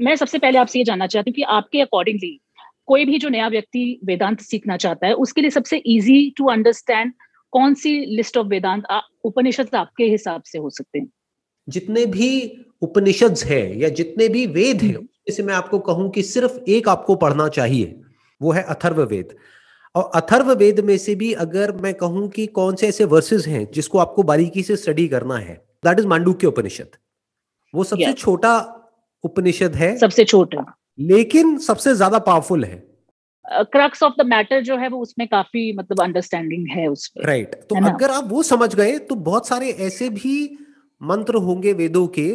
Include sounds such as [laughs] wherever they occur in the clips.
मैं सबसे पहले आपसे ये जानना चाहती हूँ कि आपके अकॉर्डिंगली कोई भी जो नया व्यक्ति वेदांत सीखना चाहता है उसके लिए सबसे इजी टू अंडरस्टैंड कौन सी लिस्ट ऑफ वेदांत उपनिषद आपके हिसाब से हो सकते हैं जितने भी उपनिषद हैं या जितने भी वेद हैं इससे हम्म। मैं आपको कहूं कि सिर्फ एक आपको पढ़ना चाहिए वो है अथर्व वेद और अथर्व वेद में से भी अगर मैं कहूं कि कौन से ऐसे वर्सेस हैं जिसको आपको बारीकी से स्टडी करना है दैट इज मांडू के उपनिषद वो सबसे yeah. छोटा उपनिषद है सबसे छोटा लेकिन सबसे ज्यादा पावरफुल है क्रक्स ऑफ द मैटर जो है वो उसमें काफी मतलब अंडरस्टैंडिंग है उसमें राइट right. तो अगर आप वो समझ गए तो बहुत सारे ऐसे भी मंत्र होंगे वेदों के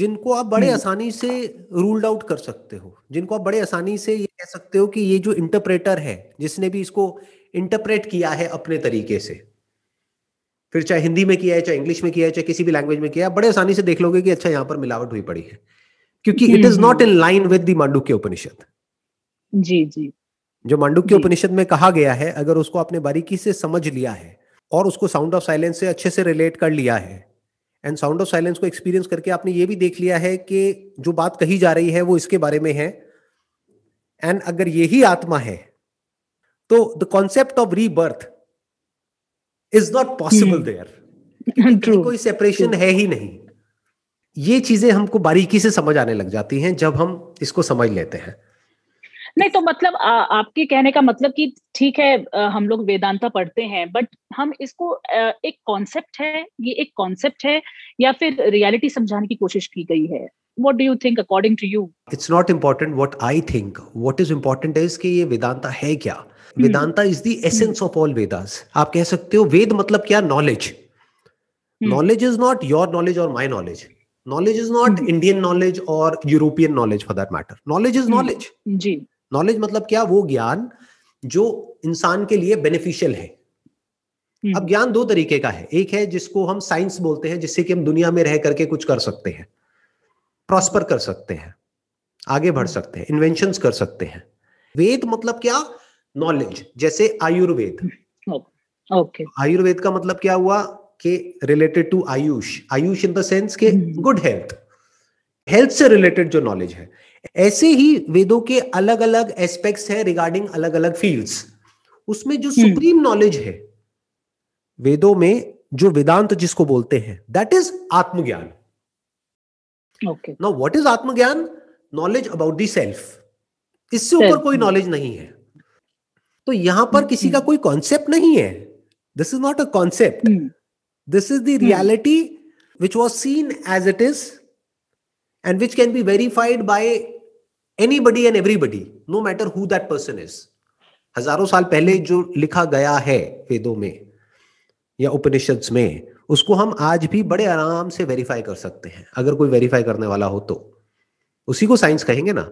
जिनको आप बड़े हम्म। आसानी से रूल्ड आउट कर सकते हो जिनको आप बड़े आसानी से ये कह सकते हो कि ये जो इंटरप्रेटर है जिसने भी इसको इंटरप्रेट किया है अपने तरीके से फिर चाहे हिंदी में किया है चाहे इंग्लिश में किया है चाहे किसी भी लैंग्वेज में किया है बड़े आसानी से देख लोगे कि अच्छा यहाँ पर मिलावट हुई पड़ी है क्योंकि it is not in line with Mandukya Upanishad जी जी जो मांडुक्य उपनिषद में कहा गया है अगर उसको आपने बारीकी से समझ लिया है और उसको साउंड ऑफ साइलेंस से अच्छे से रिलेट कर लिया है एंड साउंड ऑफ साइलेंस को एक्सपीरियंस करके आपने ये भी देख लिया है कि जो बात कही जा रही है वो इसके बारे में है एंड अगर यही आत्मा है तो the concept of rebirth is not possible there कोई सेपरेशन है ही नहीं ये चीजें हमको बारीकी से समझ आने लग जाती हैं जब हम इसको समझ लेते हैं नहीं तो मतलब आ, आपके कहने का मतलब कि ठीक है आ, हम लोग वेदांता पढ़ते हैं बट हम इसको आ, एक कॉन्सेप्ट है ये एक कॉन्सेप्ट है या फिर रियलिटी समझाने की कोशिश की गई है what do you think according to you it's not important what I think what is important is कि ये वेदांता है क्या hmm. Vedanta is the essence of all Vedas आप कह सकते हो वेद मतलब क्या knowledge knowledge is not your knowledge और my knowledge knowledge is not Indian knowledge और European knowledge for that matter knowledge is knowledge जी नॉलेज मतलब क्या वो ज्ञान जो इंसान के लिए बेनिफिशियल है hmm. अब ज्ञान दो तरीके का है एक है जिसको हम साइंस बोलते हैं जिससे कि हम दुनिया में रह करके कुछ कर सकते हैं प्रॉस्पर कर सकते हैं आगे बढ़ hmm. सकते हैं इन्वेंशन कर सकते हैं वेद मतलब क्या नॉलेज जैसे Ayurveda okay hmm. okay. Ayurveda का मतलब क्या हुआ के related to Ayush Ayush in the sense के गुड हेल्थ हेल्थ से रिलेटेड जो नॉलेज है ऐसे ही वेदों के अलग अलग एस्पेक्ट्स हैं रिगार्डिंग अलग अलग फील्ड्स उसमें जो सुप्रीम हम्म। नॉलेज है वेदों में जो वेदांत जिसको बोलते हैं that is atmagyan now what is atmagyan knowledge about the self इससे ऊपर कोई नॉलेज नहीं है तो यहां पर हम्म। किसी का कोई कॉन्सेप्ट नहीं है this is not a concept This is the hmm. reality hmm. which was seen as it is and which can be verified by anybody and everybody, no matter who that person is. हजारों साल पहले जो लिखा गया है वेदों में या उपनिषद्स में उसको हम आज भी बड़े आराम से वेरीफाई कर सकते हैं अगर कोई वेरीफाई करने वाला हो तो उसी को साइंस कहेंगे ना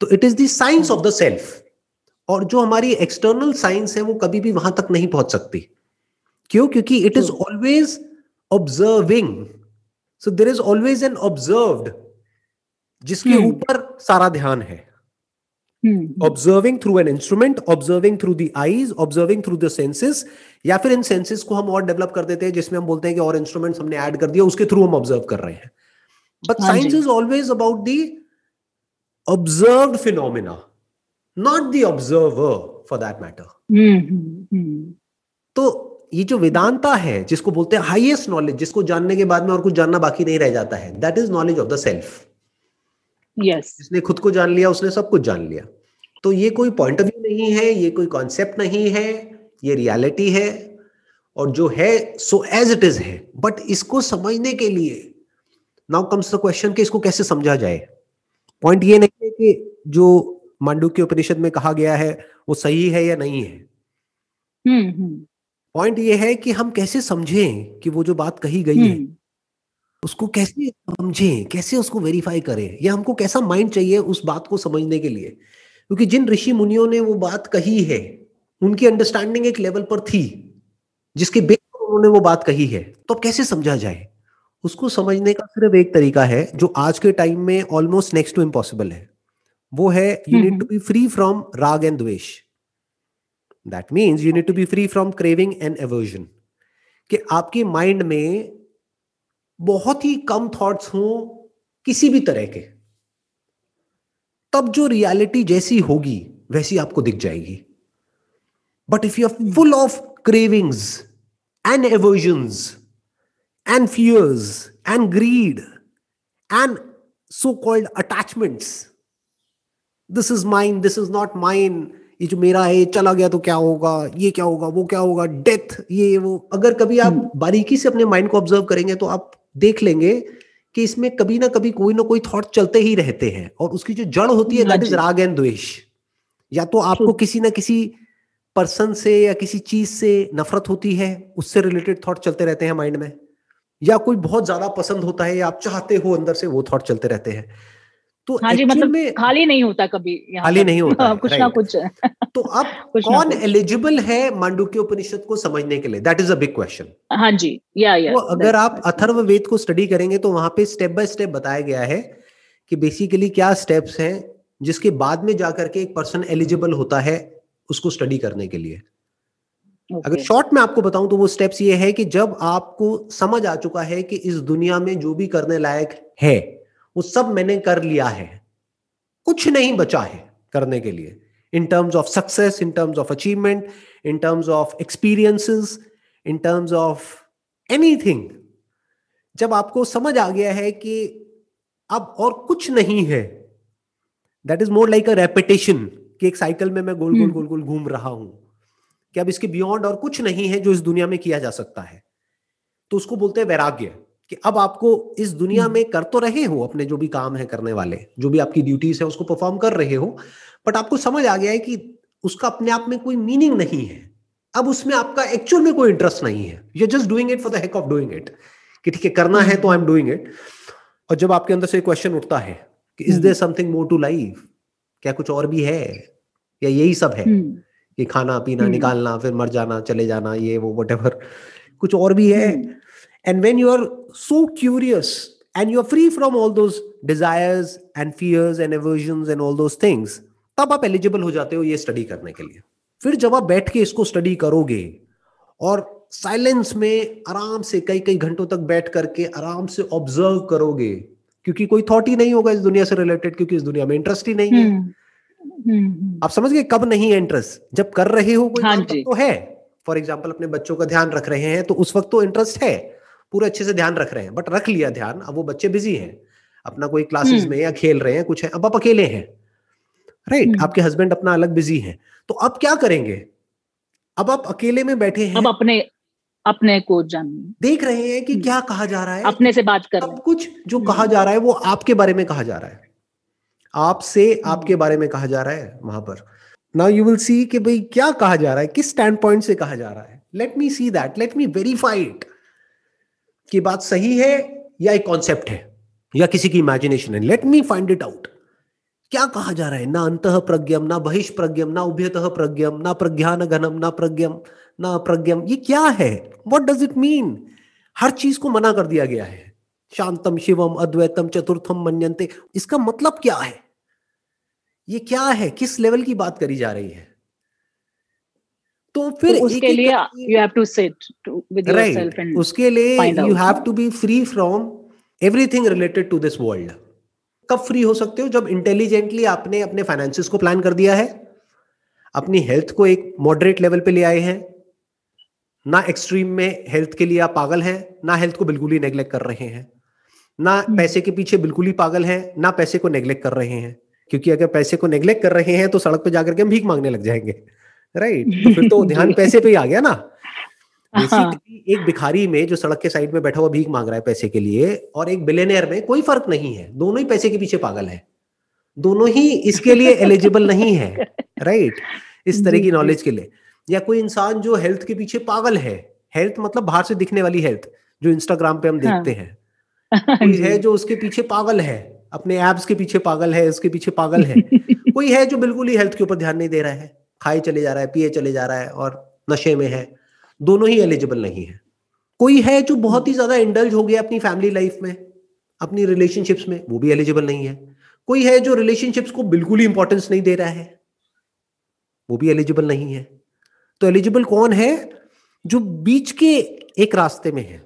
तो it is the science of the self और जो हमारी एक्सटर्नल साइंस है वो कभी भी वहां तक नहीं पहुंच सकती क्यों क्योंकि it is always observing so there is always an observed जिसके hmm. ऊपर सारा ध्यान है observing through an instrument observing through the eyes observing through the senses या फिर इन सेंसेस को हम और डेवलप कर देते हैं जिसमें हम बोलते हैं कि और इंस्ट्रूमेंट हमने ऐड कर दिया उसके थ्रू हम ऑब्जर्व कर रहे हैं but science is always about the observe phenomena not the observer for that matter तो ये जो वेदांता है जिसको बोलते हैं हाईएस्ट नॉलेज जिसको जानने के बाद में और कुछ जानना बाकी नहीं रह जाता है that is knowledge of the self yes जिसने खुद को जान लिया उसने सब कुछ जान लिया तो ये कोई पॉइंट ऑफ व्यू नहीं है ये कोई कॉन्सेप्ट नहीं है ये रियलिटी है और जो है सो एज इट इज है बट इसको समझने के लिए नाउ कम्स द क्वेश्चन कि इसको कैसे समझा जाए पॉइंट ये नहीं है कि जो मांडू के उपनिषद में कहा गया है वो सही है या नहीं है हम्म, हम्म। पॉइंट ये है कि हम कैसे समझें कि वो जो बात कही गई है हम्म। उसको कैसे समझें कैसे उसको वेरीफाई करें या हमको कैसा माइंड चाहिए उस बात को समझने के लिए क्योंकि जिन ऋषि मुनियों ने वो बात कही है उनकी अंडरस्टैंडिंग एक लेवल पर थी जिसके बेस पर उन्होंने वो बात कही है तो कैसे समझा जाए उसको समझने का सिर्फ एक तरीका है जो आज के टाइम में ऑलमोस्ट नेक्स्ट टू इम्पॉसिबल है वो है you need to be free from raag and dvesh that means you need to be free from craving and aversion कि आपके माइंड में बहुत ही कम थॉट्स हों किसी भी तरह के तब जो रियलिटी जैसी होगी वैसी आपको दिख जाएगी but if you are full of cravings and aversions and fears and greed and so called attachments this is mine this is not mine ये जो मेरा है चला गया तो क्या होगा ये क्या होगा वो क्या होगा डेथ ये वो अगर कभी आप हम्म। बारीकी से अपने माइंड को ऑब्जर्व करेंगे तो आप देख लेंगे कि इसमें कभी ना कभी कोई ना कोई थॉट चलते ही रहते हैं और उसकी जो जड़ होती है दैट हाँ इज राग एंड द्वेष या तो आपको किसी ना किसी पर्सन से या किसी चीज से नफरत होती है उससे रिलेटेड थॉट चलते रहते हैं माइंड में या कोई बहुत ज्यादा पसंद होता है या आप चाहते हो अंदर से वो थॉट चलते रहते हैं तो हाँ जी मतलब में खाली नहीं होता कभी खाली नहीं होता हाँ, है, कुछ ना कुछ तो अब [laughs] कौन एलिजिबल है मांडुक्य उपनिषद को समझने के लिए that is a big question हाँ जी या या तो अगर आप अथर्व वेद को स्टडी करेंगे तो वहां पे स्टेप बाय स्टेप बताया गया है कि बेसिकली क्या स्टेप्स हैं जिसके बाद में जाकर के एक पर्सन एलिजिबल होता है उसको स्टडी करने के लिए okay. अगर शॉर्ट में आपको बताऊं तो वो स्टेप्स ये है कि जब आपको समझ आ चुका है कि इस दुनिया में जो भी करने लायक है वो सब मैंने कर लिया है कुछ नहीं बचा है करने के लिए in terms of success in terms of achievement in terms of experiences in terms of anything जब आपको समझ आ गया है कि अब और कुछ नहीं है that is more like a repetition कि एक साइकिल में मैं गोल hmm. गोल गोल गोल घूम रहा हूं कि अब इसके बियॉन्ड और कुछ नहीं है जो इस दुनिया में किया जा सकता है तो उसको बोलते हैं वैराग्य कि अब आपको इस दुनिया हम्म। में कर तो रहे हो अपने जो भी काम है करने वाले जो भी आपकी ड्यूटीज है उसको परफॉर्म कर रहे हो बट आपको समझ आ गया है कि उसका अपने आप में कोई मीनिंग नहीं है अब उसमें आपका एक्चुअल में कोई इंटरेस्ट नहीं है you just doing it for the heck of doing it कि ठीक है करना है तो आई एम डूइंग इट और जब आपके अंदर से क्वेश्चन उठता है कि is there something more to life क्या कुछ और भी है या यही सब है हम्म। कि खाना पीना हम्म। निकालना फिर मर जाना चले जाना ये वो वट कुछ और भी है And when you are so curious and are free from all those desires and fears and aversions and all those things, तब आप एलिजिबल हो जाते हो ये स्टडी करने के लिए फिर जब आप बैठ के इसको स्टडी करोगे और साइलेंस में आराम से कई कई घंटों तक बैठ करके आराम से ऑब्जर्व करोगे क्योंकि कोई थॉट ही नहीं होगा इस दुनिया से रिलेटेड क्योंकि इस दुनिया में इंटरेस्ट ही नहीं है हम्म, हम्म, हम्म। आप समझ गए कब नहीं है इंटरेस्ट जब कर रहे हो कोई हाँ तो है फॉर एग्जाम्पल अपने बच्चों का ध्यान रख रहे हैं तो उस वक्त तो इंटरेस्ट है पूरे अच्छे से ध्यान रख रहे हैं बट रख लिया ध्यान अब वो बच्चे बिजी हैं अपना कोई क्लासेस हम्म। में या खेल रहे हैं कुछ है अब आप अकेले हैं राइट right? हम्म। आपके हस्बैंड अपना अलग बिजी हैं तो अब क्या करेंगे अब आप अकेले में बैठे हैं अब अपने अपने को जान देख रहे हैं कि हम्म। क्या कहा जा रहा है अपने से बात कर अब कुछ जो कहा जा रहा है वो आपके बारे में कहा जा रहा है आपसे आपके बारे में कहा जा रहा है वहां पर नाउ यू विल सी कि भाई क्या कहा जा रहा है किस स्टैंड पॉइंट से कहा जा रहा है let me see that let me verify it कि बात सही है या एक कॉन्सेप्ट है या किसी की इमेजिनेशन है let me find it out क्या कहा जा रहा है ना अंत प्रज्ञम ना बहिष प्रज्ञम ना उभ्यत प्रज्ञम ना प्रज्ञान घनम ना प्रज्ञम ना प्रज्ञम ये क्या है वट डज इट मीन हर चीज को मना कर दिया गया है शांतम शिवम अद्वैतम चतुर्थम मन्यंते इसका मतलब क्या है ये क्या है किस लेवल की बात करी जा रही है तो फिर तो उसके लिए you have to sit with yourself and उसके लिए you have to be free from everything related to this world कब फ्री हो सकते हो जब इंटेलिजेंटली आपने अपने फाइनेंसिस को प्लान कर दिया है अपनी हेल्थ को एक मॉडरेट लेवल पे ले आए हैं ना एक्सट्रीम में हेल्थ के लिए आप पागल हैं ना हेल्थ को बिल्कुल ही नेग्लेक्ट कर रहे हैं ना hmm. पैसे के पीछे बिल्कुल ही पागल हैं ना पैसे को नेग्लेक्ट कर रहे हैं क्योंकि अगर पैसे को नेग्लेक्ट कर रहे हैं तो सड़क पे जाकर के हम भीख मांगने लग जाएंगे राइट right? तो [laughs] फिर तो ध्यान पैसे पे ही आ गया ना बेसिकली हाँ। एक भिखारी में जो सड़क के साइड में बैठा हुआ भीख मांग रहा है पैसे के लिए और एक बिलेनियर में कोई फर्क नहीं है दोनों ही पैसे के पीछे पागल है दोनों ही इसके लिए एलिजिबल नहीं है राइट right? इस तरह की नॉलेज के लिए या कोई इंसान जो हेल्थ के पीछे पागल है हेल्थ मतलब बाहर से दिखने वाली हेल्थ जो इंस्टाग्राम पे हम हाँ। देखते हैं हाँ कोई है जो उसके पीछे पागल है अपने एप्स के पीछे पागल है उसके पीछे पागल है कोई है जो बिल्कुल ही हेल्थ के ऊपर ध्यान नहीं दे रहा है खाए चले जा रहा है पिए चले जा रहा है और नशे में है दोनों ही एलिजिबल नहीं है कोई है जो बहुत ही ज्यादा इंडल्ज हो गया अपनी फैमिली लाइफ में अपनी रिलेशनशिप्स में वो भी एलिजिबल नहीं है कोई है जो रिलेशनशिप्स को बिल्कुल ही इंपॉर्टेंस नहीं दे रहा है वो भी एलिजिबल नहीं है तो एलिजिबल कौन है जो बीच के एक रास्ते में है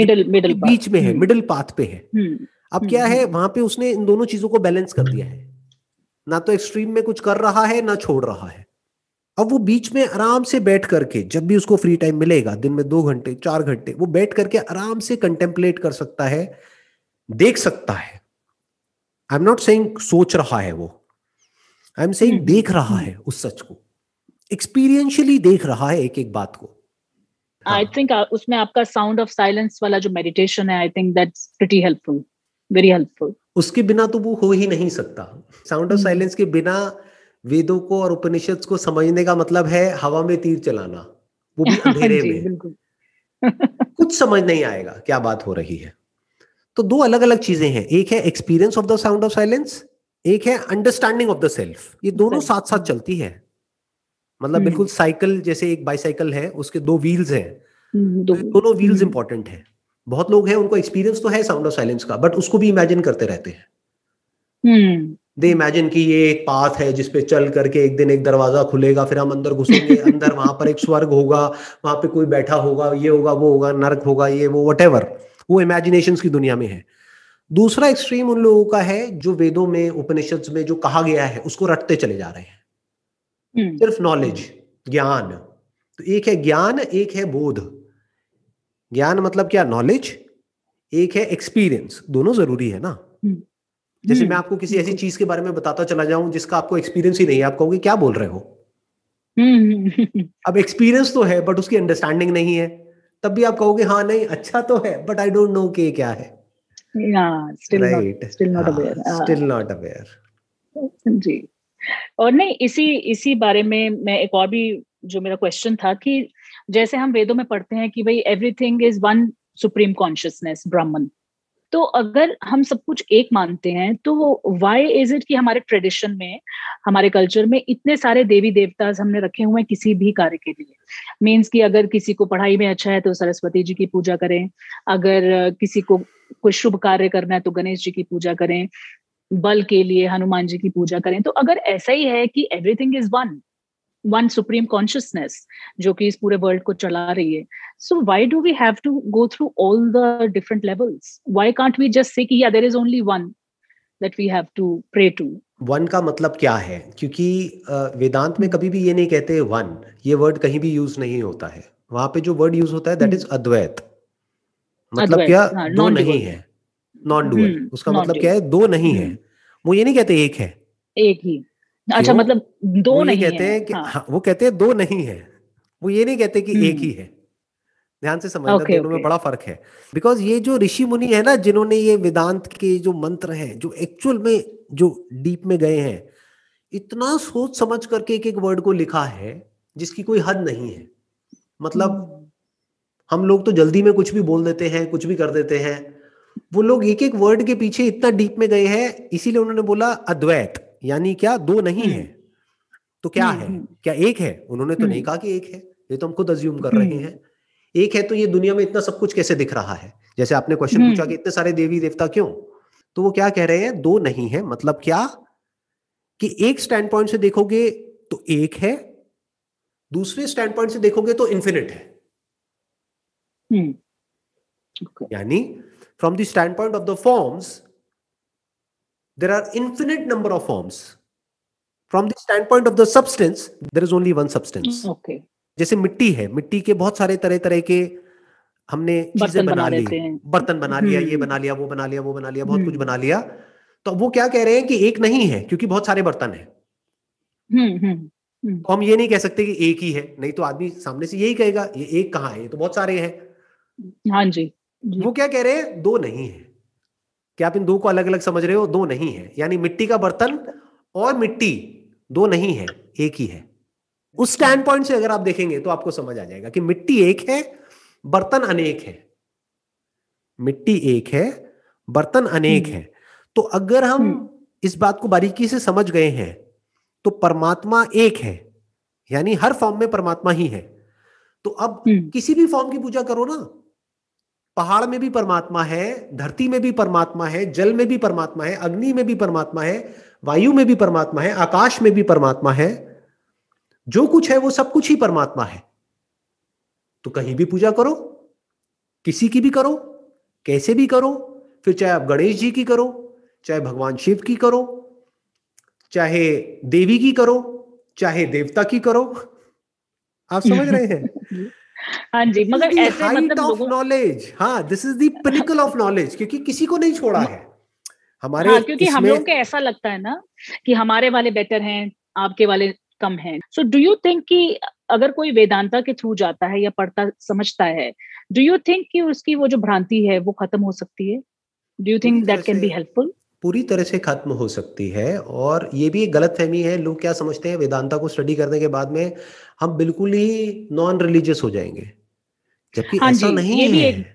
मिडिल मिडिल बीच में है मिडिल हम्म। पाथ पे है हम्म। अब हम्म, क्या है वहां पे उसने इन दोनों चीजों को बैलेंस कर दिया है ना तो एक्सट्रीम में कुछ कर रहा है ना छोड़ रहा है अब वो बीच में आराम से बैठ करके जब भी उसको फ्री टाइम मिलेगा दिन में दो घंटे चार घंटे वो बैठ करके आराम से कंटेम्पलेट कर सकता है देख सकता है आई एम नॉट सेइंग सोच रहा है वो आई एम सेइंग देख रहा हम्म। है उस सच को एक्सपीरियंशियली देख रहा है एक एक बात को आई थिंक हाँ। uh, उसमें आपका साउंड ऑफ साइलेंस वाला जो मेडिटेशन है I think that's pretty helpful very helpful उसके बिना तो वो हो ही नहीं सकता साउंड ऑफ साइलेंस के बिना वेदों को और उपनिषद को समझने का मतलब है हवा में तीर चलाना वो भी [laughs] हाँ अंधेरे में [laughs] कुछ समझ नहीं आएगा क्या बात हो रही है तो दो अलग अलग चीजें हैं एक है experience of the sound of silence एक है अंडरस्टैंडिंग ऑफ द सेल्फ ये दोनों साथ साथ चलती है मतलब हम्म। बिल्कुल साइकिल जैसे एक बाइसाइकिल है उसके दो व्हील्स हैं हम्म, तो दोनों व्हील्स इंपॉर्टेंट है बहुत लोग हैं उनको एक्सपीरियंस तो है साउंड ऑफ साइलेंस का बट उसको भी इमेजिन करते रहते हैं हम्म। दे इमेजिन कि ये एक पाथ है जिसपे चल करके एक दिन एक दरवाजा खुलेगा फिर हम अंदर घुसेंगे [laughs] अंदर वहां पर एक स्वर्ग होगा वहां पे कोई बैठा होगा ये होगा वो होगा नर्क होगा ये वो वट वो इमेजिनेशन की दुनिया में है दूसरा एक्सट्रीम उन लोगों का है जो वेदों में उपनिषद में जो कहा गया है उसको रटते चले जा रहे हैं हम्म। सिर्फ नॉलेज ज्ञान तो एक है ज्ञान एक है बोध ज्ञान मतलब क्या नॉलेज एक है एक्सपीरियंस दोनों जरूरी है ना हम्म। जैसे मैं आपको किसी ऐसी चीज के बारे में बताता चला जाऊं जिसका आपको एक्सपीरियंस ही नहीं है आप कहोगे क्या बोल रहे हो हम्म, हम्म, हम्म, अब एक्सपीरियंस तो है बट उसकी अंडरस्टैंडिंग नहीं है तब भी आप कहोगे हाँ नहीं अच्छा तो है बट आई डोंट नो के क्या है हाँ, हाँ, हाँ। और नहीं इसी इसी बारे में मैं एक और भी जो मेरा क्वेश्चन था कि जैसे हम वेदों में पढ़ते हैं कि भाई everything is one supreme consciousness Brahman तो अगर हम सब कुछ एक मानते हैं तो वाई इज इट कि हमारे ट्रेडिशन में हमारे कल्चर में इतने सारे देवी देवता हमने रखे हुए हैं किसी भी कार्य के लिए मीन्स कि अगर किसी को पढ़ाई में अच्छा है तो सरस्वती जी की पूजा करें अगर किसी को कोई शुभ कार्य करना है तो गणेश जी की पूजा करें बल के लिए हनुमान जी की पूजा करें तो अगर ऐसा ही है कि everything is one one supreme consciousness जो कि इस पूरे वर्ल्ड को चला रही है so why do we have to go through all the different levels why can't we just say कि या there is only one that we have to pray to one का मतलब क्या है क्योंकि वेदांत में कभी भी ये नहीं कहते वन ये वर्ड कहीं भी यूज नहीं होता है वहां पे जो वर्ड यूज होता है दैट इज हम्म। अद्वैत मतलब Advait, क्या हाँ, दो नहीं है नॉन डुअल हम्म, उसका मतलब क्या है दो नहीं है हम्म। वो ये नहीं कहते एक है एक ही अच्छा मतलब दो नहीं कहते हैं कि हाँ।, हाँ।, वो कहते हैं दो नहीं है वो ये नहीं कहते कि एक हम्म। ही है ध्यान से समझना okay, दोनों okay. में बड़ा फर्क है बिकॉज ये जो ऋषि मुनि है ना जिन्होंने ये वेदांत के जो मंत्र हैं जो एक्चुअल में जो डीप में गए हैं इतना सोच समझ करके एक एक वर्ड को लिखा है जिसकी कोई हद नहीं है मतलब हम्म। हम लोग तो जल्दी में कुछ भी बोल देते हैं कुछ भी कर देते हैं वो लोग एक एक वर्ड के पीछे इतना डीप में गए हैं इसीलिए उन्होंने बोला अद्वैत यानी क्या दो नहीं हम्म। है तो क्या हम्म, है हम्म। क्या एक है उन्होंने तो नहीं कहा कि एक है ये तो हम खुद अज्यूम कर रहे हैं एक है तो ये दुनिया में इतना सब कुछ कैसे दिख रहा है जैसे आपने क्वेश्चन पूछा कि इतने सारे देवी देवता क्यों तो वो क्या कह रहे हैं दो नहीं है मतलब क्या कि एक स्टैंड पॉइंट से देखोगे तो एक है दूसरे स्टैंड पॉइंट से देखोगे तो इन्फिनिट है यानी from the standpoint of the forms there are infinite number of forms from the stand of the substance there is only one substance जैसे मिट्टी है मिट्टी के बहुत सारे तरह तरह के हमने चीजें बना ली बर्तन बना लिया ये हम्म। बना लिया वो बना लिया वो बना लिया बहुत कुछ हम्म। बना लिया तो वो क्या कह रहे हैं कि एक नहीं है क्योंकि बहुत सारे बर्तन है हम्म, तो हम ये नहीं कह सकते कि एक ही है नहीं तो आदमी सामने से यही कहेगा ये एक कहाँ है ये तो बहुत सारे हैं हाँ जी वो क्या कह रहे हैं दो नहीं है क्या आप इन दो को अलग अलग समझ रहे हो दो नहीं है यानी मिट्टी का बर्तन और मिट्टी दो नहीं है एक ही है उस स्टैंड पॉइंट से अगर आप देखेंगे तो आपको समझ आ जाएगा कि मिट्टी एक है बर्तन अनेक है मिट्टी एक है बर्तन अनेक हम्म। है तो अगर हम हम्म। इस बात को बारीकी से समझ गए हैं तो परमात्मा एक है यानी हर फॉर्म में परमात्मा ही है तो अब हम्म। किसी भी फॉर्म की पूजा करो ना पहाड़ में भी परमात्मा है धरती में भी परमात्मा है जल में भी परमात्मा है अग्नि में भी परमात्मा है वायु में भी परमात्मा है आकाश में भी परमात्मा है जो कुछ है वो सब कुछ ही परमात्मा है तो कहीं भी पूजा करो किसी की भी करो कैसे भी करो फिर चाहे आप गणेश जी की करो चाहे भगवान शिव की करो चाहे देवी की करो चाहे देवता की करो आप समझ रहे हैं [laughs] हाँ जी मगर ऐसे मतलब नॉलेज हाँ this is pinnacle of knowledge क्योंकि किसी को नहीं छोड़ा है हमारे हाँ, क्योंकि हम लोग को ऐसा लगता है ना कि हमारे वाले बेटर हैं आपके वाले कम हैं सो डू यू थिंक कि अगर कोई वेदांता के थ्रू जाता है या पढ़ता समझता है डू यू थिंक कि उसकी वो जो भ्रांति है वो खत्म हो सकती है do you think that can be helpful पूरी तरह से खत्म हो सकती है और ये भी एक गलत फहमी है लोग क्या समझते हैं वेदांता को स्टडी करने के बाद में हम बिल्कुल ही नॉन रिलीजियस हो जाएंगे जबकि हाँ ऐसा नहीं ये है एक,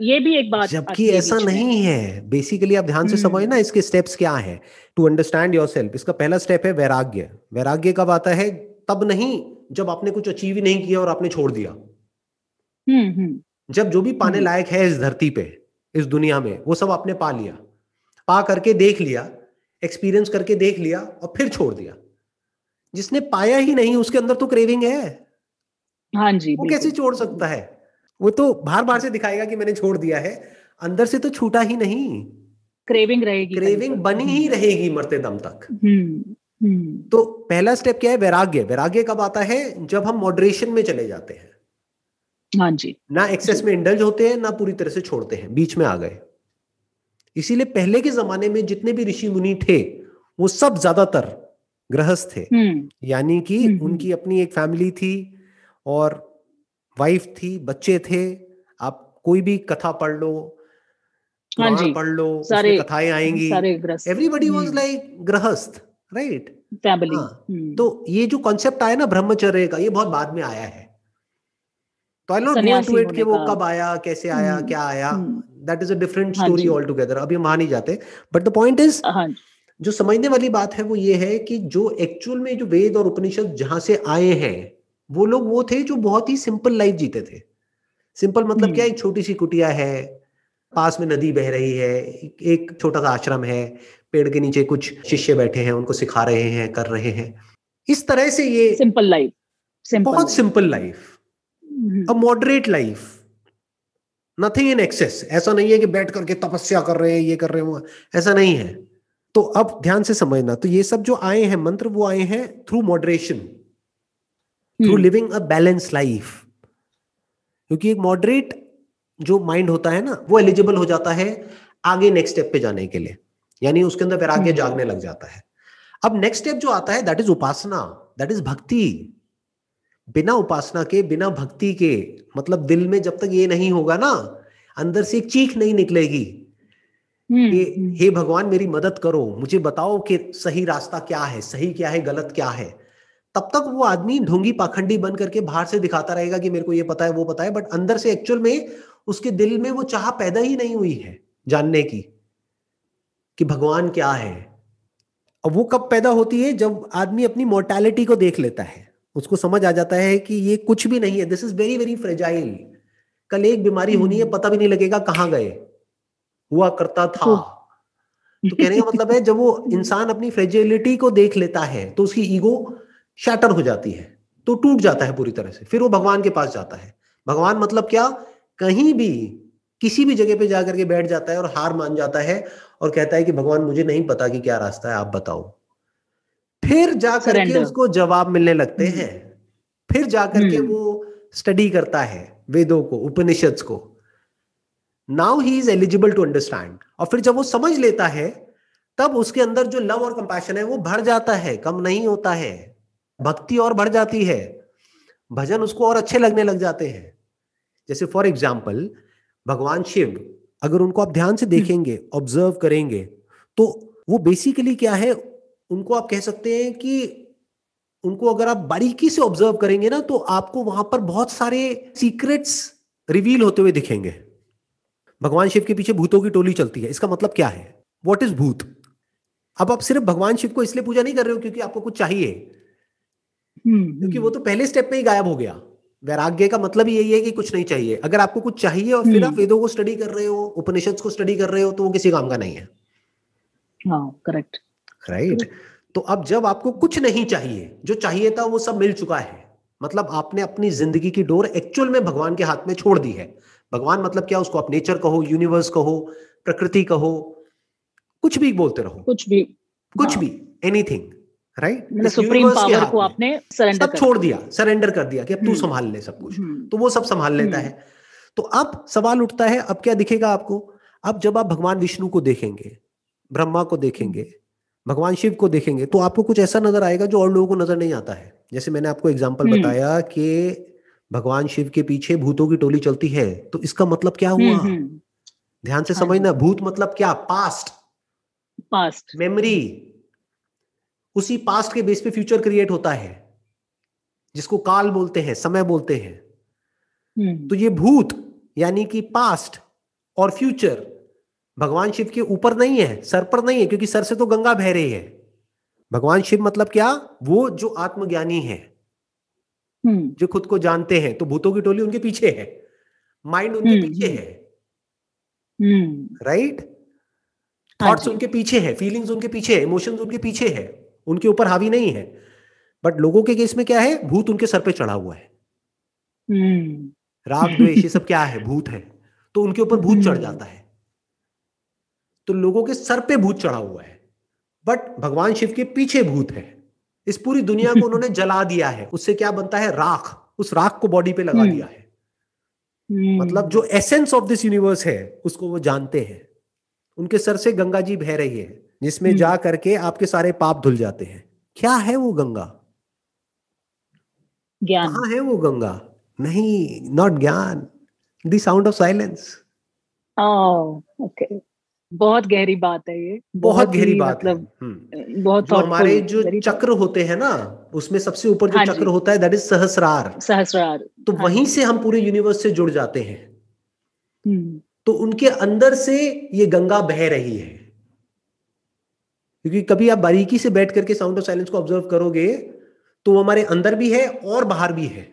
ये भी एक बात जबकि ऐसा नहीं है बेसिकली आप ध्यान से समझे ना हम्म। इसके स्टेप्स क्या है टू अंडरस्टैंड योर सेल्फ इसका पहला स्टेप है वैराग्य वैराग्य कब आता है तब नहीं जब आपने कुछ अचीव ही नहीं किया और आपने छोड़ दिया हम्म, हम्म। जब जो भी पाने लायक है इस धरती पे इस दुनिया में वो सब आपने पा लिया पा करके देख लिया एक्सपीरियंस करके देख लिया और फिर छोड़ दिया जिसने पाया ही नहीं उसके अंदर तो क्रेविंग है हाँ जी वो कैसे छोड़ सकता है वो तो बार बार से दिखाएगा कि मैंने छोड़ दिया है अंदर से तो छूटा ही नहीं क्रेविंग रहेगी क्रेविंग बनी ही रहेगी मरते दम तक हम्म, हम्म। तो पहला स्टेप क्या है वैराग्य वैराग्य कब आता है जब हम मॉडरेशन में चले जाते हैं हाँ जी ना एक्सेस में इंडल्ज होते हैं ना पूरी तरह से छोड़ते हैं बीच में आ गए इसीलिए पहले के जमाने में जितने भी ऋषि मुनि थे वो सब ज्यादातर गृहस्थ थे हम्म। यानी कि हम्म, हम्म। उनकी अपनी एक फैमिली थी और वाइफ थी बच्चे थे आप कोई भी कथा पढ़ लो हाँ जी, पढ़ लो सारे कथाएं आएंगी everybody was like grihastha right हाँ। फैमिली तो ये जो कॉन्सेप्ट आया ना ब्रह्मचर्य का ये बहुत बाद में आया है तो I not want to it कि वो कब आया कैसे आया हम्म, क्या आया that is a different story altogether अभी मान ही नहीं जाते बट द पॉइंट इज जो समझने वाली बात है वो ये है कि जो एक्चुअल में जो वेद और उपनिषद जहां से आए हैं वो लोग वो थे जो बहुत ही सिंपल लाइफ जीते थे सिंपल मतलब क्या हम्म। एक छोटी सी कुटिया है पास में नदी बह रही है एक छोटा सा आश्रम है पेड़ के नीचे कुछ शिष्य बैठे हैं उनको सिखा रहे हैं कर रहे हैं इस तरह से ये सिंपल लाइफ बहुत simple life a moderate life nothing in excess ऐसा नहीं है कि बैठ करके तपस्या कर रहे हैं ये कर रहे हैं वो ऐसा नहीं है तो अब ध्यान से समझना तो ये सब जो आए हैं मंत्र वो आए हैं through moderation through living a balance life क्योंकि एक मॉडरेट जो माइंड होता है ना वो एलिजिबल हो जाता है आगे नेक्स्ट स्टेप पे जाने के लिए यानी उसके अंदर फिर आगे hmm. जागने लग जाता है अब नेक्स्ट स्टेप जो आता है दैट इज उपासना दैट इज भक्ति बिना उपासना के बिना भक्ति के मतलब दिल में जब तक ये नहीं होगा ना अंदर से एक चीख नहीं निकलेगी हम्म, कि हम्म। हे भगवान मेरी मदद करो मुझे बताओ कि सही रास्ता क्या है सही क्या है गलत क्या है तब तक वो आदमी ढोंगी पाखंडी बन करके बाहर से दिखाता रहेगा कि मेरे को ये पता है वो पता है बट अंदर से एक्चुअल में उसके दिल में वो चाह पैदा ही नहीं हुई है जानने की कि भगवान क्या है अब वो कब पैदा होती है जब आदमी अपनी मोर्टैलिटी को देख लेता है उसको समझ आ जाता है कि ये कुछ भी नहीं है this is very very fragile कल एक बीमारी हम्म। होनी है पता भी नहीं लगेगा कहाँ गए हुआ करता था हम्म। तो कहने का मतलब है जब वो इंसान अपनी फ्रेजिलिटी को देख लेता है तो उसकी ईगो शैटर हो जाती है तो टूट जाता है पूरी तरह से फिर वो भगवान के पास जाता है भगवान मतलब क्या कहीं भी किसी भी जगह पे जाकर के बैठ जाता है और हार मान जाता है और कहता है कि भगवान मुझे नहीं पता कि क्या रास्ता है आप बताओ फिर जाकर के उसको जवाब मिलने लगते हम्म। हैं फिर जाकर के हम्म। वो स्टडी करता है वेदों को उपनिषद को now he is eligible to understand और फिर जब वो समझ लेता है तब उसके अंदर जो लव और कंपैशन है वो भर जाता है कम नहीं होता है भक्ति और बढ़ जाती है भजन उसको और अच्छे लगने लग जाते हैं जैसे फॉर एग्जाम्पल भगवान शिव अगर उनको आप ध्यान से हम्म। देखेंगे ऑब्जर्व करेंगे तो वो बेसिकली क्या है उनको आप कह सकते हैं कि उनको अगर आप बारीकी से ऑब्जर्व करेंगे ना तो आपको वहां पर बहुत सारे सीक्रेट्स रिवील होते हुए दिखेंगे भगवान शिव के पीछे भूतों की टोली चलती है इसका मतलब क्या है वॉट इज भूत अब आप सिर्फ भगवान शिव को इसलिए पूजा नहीं कर रहे हो क्योंकि आपको कुछ चाहिए हम्म, क्योंकि हम्म। वो तो पहले स्टेप में ही गायब हो गया वैराग्य का मतलब यही है कि कुछ नहीं चाहिए अगर आपको कुछ चाहिए और फिर आप हम्म। वेदों को स्टडी कर रहे हो उपनिषद को स्टडी कर रहे हो तो वो किसी काम का नहीं है हाँ करेक्ट राइट right? तो अब जब आपको कुछ नहीं चाहिए जो चाहिए था वो सब मिल चुका है मतलब आपने अपनी जिंदगी की डोर एक्चुअल में भगवान के हाथ में छोड़ दी है भगवान मतलब क्या उसको आप नेचर कहो यूनिवर्स कहो प्रकृति कहो कुछ भी बोलते रहो कुछ भी कुछ हाँ। भी एनीथिंग राइट सुप्रीम पावर को आपने सरेंडर सब छोड़ दिया सरेंडर कर दिया कि अब तू हम्म। संभाल ले सब कुछ हम्म। तो वो सब संभाल लेता हम्म। है तो अब सवाल उठता है अब क्या दिखेगा आपको अब जब आप भगवान विष्णु को देखेंगे ब्रह्मा को देखेंगे भगवान शिव को देखेंगे तो आपको कुछ ऐसा नजर आएगा जो और लोगों को नजर नहीं आता है जैसे मैंने आपको एग्जाम्पल हम्म। बताया कि भगवान शिव के पीछे भूतों की टोली चलती है तो इसका मतलब क्या हुआ हम्म, हम्म। ध्यान से हाँ समझना भूत मतलब क्या पास्ट पास्ट मेमोरी उसी पास्ट के बेस पे फ्यूचर क्रिएट होता है जिसको काल बोलते हैं समय बोलते हैं तो ये भूत यानी कि पास्ट और फ्यूचर भगवान शिव के ऊपर नहीं है सर पर नहीं है क्योंकि सर से तो गंगा बह रही है भगवान शिव मतलब क्या वो जो आत्मज्ञानी है हम्म। जो खुद को जानते हैं तो भूतों की टोली उनके पीछे है माइंड उनके हम्म, पीछे हम्म। है राइट हाँ थॉट्स उनके पीछे है फीलिंग्स उनके पीछे है इमोशंस उनके पीछे है उनके ऊपर हावी नहीं है बट लोगों के केस में क्या है भूत उनके सर पे चढ़ा हुआ है राग द्वेष ये सब क्या है भूत है तो उनके ऊपर भूत चढ़ जाता है तो लोगों के सर पे भूत चढ़ा हुआ है बट भगवान शिव के पीछे भूत है इस पूरी दुनिया को उन्होंने [laughs] जला दिया है उससे क्या बनता है राख उस राख को बॉडी पे लगा हम्म। दिया है हम्म। मतलब जो एसेंस ऑफ दिस यूनिवर्स है उसको वो जानते हैं उनके सर से गंगा जी बह रही है जिसमें हम्म। जा करके आपके सारे पाप धुल जाते हैं क्या है वो गंगा ज्ञान कहा है वो गंगा नहीं नॉट ज्ञान the sound of silence okay बहुत गहरी बात है ये बहुत, मतलब, हम्म। गहरी बात मतलब है बहुत जो हमारे जो चक्र होते हैं ना उसमें सबसे ऊपर जो हाँ चक्र होता है दैट इज सहस्रार सहस्रार तो हाँ वहीं से हम पूरे यूनिवर्स से जुड़ जाते हैं हम्म। तो उनके अंदर से ये गंगा बह रही है क्योंकि कभी आप बारीकी से बैठ करके साउंड ऑफ साइलेंस को ऑब्जर्व करोगे तो वो हमारे अंदर भी है और बाहर भी है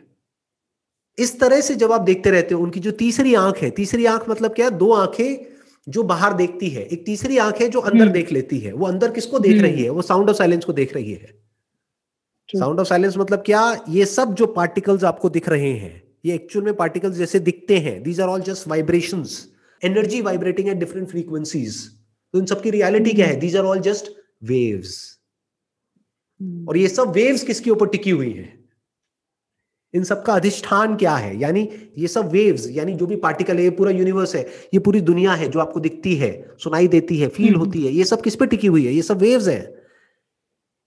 इस तरह से जब आप देखते रहते हो उनकी जो तीसरी आंख है तीसरी आंख मतलब क्या दो आंखें जो बाहर देखती है एक तीसरी आंख है जो अंदर हम्म। देख लेती है वो अंदर किसको देख हम्म। रही है वो साउंड ऑफ साइलेंस को देख रही है साउंड ऑफ साइलेंस मतलब क्या ये सब जो पार्टिकल्स आपको दिख रहे हैं ये एक्चुअल में पार्टिकल्स जैसे दिखते हैं these are all just vibration energy vibrating at different frequencies तो इन सबकी रियालिटी क्या है these are all just waves और ये सब वेव्स किसके ऊपर टिकी हुई है इन सब का अधिष्ठान क्या है यानी ये सब वेव्स यानी जो भी पार्टिकल है ये पूरा यूनिवर्स है ये पूरी दुनिया है जो आपको दिखती है सुनाई देती है फील हम्म। होती है ये सब किस पे टिकी हुई है ये सब वेव्स है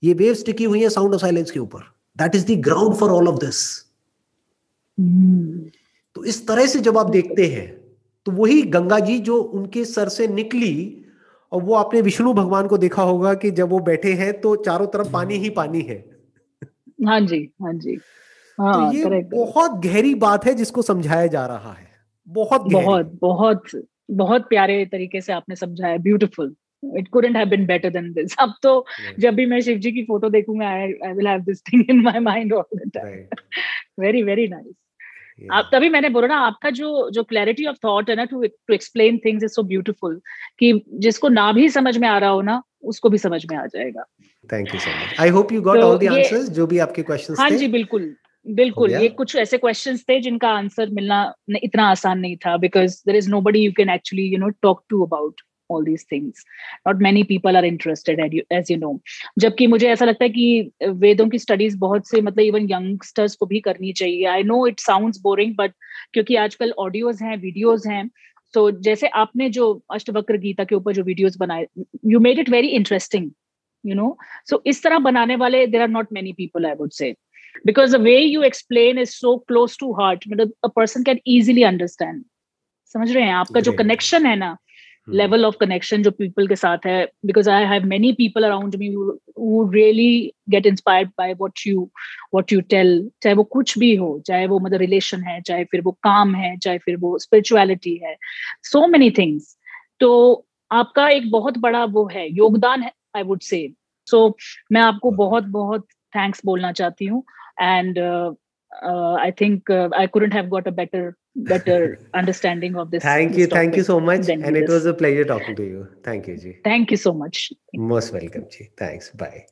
ये वेव्स टिकी हुई है साउंड ऑफ साइलेंस के ऊपर that is the ground for all of this तो इस तरह से जब आप देखते हैं तो वही गंगा जी जो उनके सर से निकली और वो आपने विष्णु भगवान को देखा होगा कि जब वो बैठे हैं तो चारों तरफ पानी ही पानी है हाँ जी हाँ जी तो हाँ, तो ये बहुत गहरी बात है जिसको समझाया जा रहा है बहुत बहुत बहुत बहुत प्यारे तरीके से आपने समझाया beautiful it couldn't have been better than this अब तो जब भी मैं शिव की फोटो देखूंगा I will have this thing in my mind all the time very very nice आप तभी मैंने बोला ना आपका जो जो क्लैरिटी ऑफ थॉट है ना to to explain things is so beautiful कि जिसको ना भी समझ में आ रहा हो ना उसको भी समझ में आ जाएगा thank you so much I hope you got all the answers जो भी आपके क्वेश्चंस हाँ जी बिल्कुल बिल्कुल ये कुछ ऐसे क्वेश्चंस थे जिनका आंसर मिलना इतना आसान नहीं था because there is nobody you can actually you know talk to about all these things not many people are interested as you know जबकि मुझे ऐसा लगता है कि वेदों की स्टडीज बहुत से मतलब इवन यंगस्टर्स को भी करनी चाहिए I know it sound boring but क्योंकि आजकल ऑडियोज हैं वीडियोज हैं तो जैसे आपने जो अष्टवक्र गीता के ऊपर जो वीडियोस बनाए you made it very interesting you know so इस तरह बनाने वाले there are not many people I would say because the way you explain is so close to heart मतलब a person can easily understand समझ रहे हैं आपका जो connection है ना level of connection जो people के साथ है because I have many people around me who, who really get inspired by what you what you tell चाहे वो कुछ भी हो चाहे वो मतलब relation है चाहे फिर वो काम है चाहे फिर वो spirituality है so many things तो आपका एक बहुत बड़ा वो है योगदान है आई वुड से सो मैं आपको बहुत बहुत थैंक्स बोलना चाहती हूँ and uh, uh, I think uh, I couldn't have got a better better [laughs] understanding of this. Thank this you, thank you so much, and it was a pleasure talking to you. Thank you, Ji. Thank you so much. Most welcome, Ji. Thanks. Bye.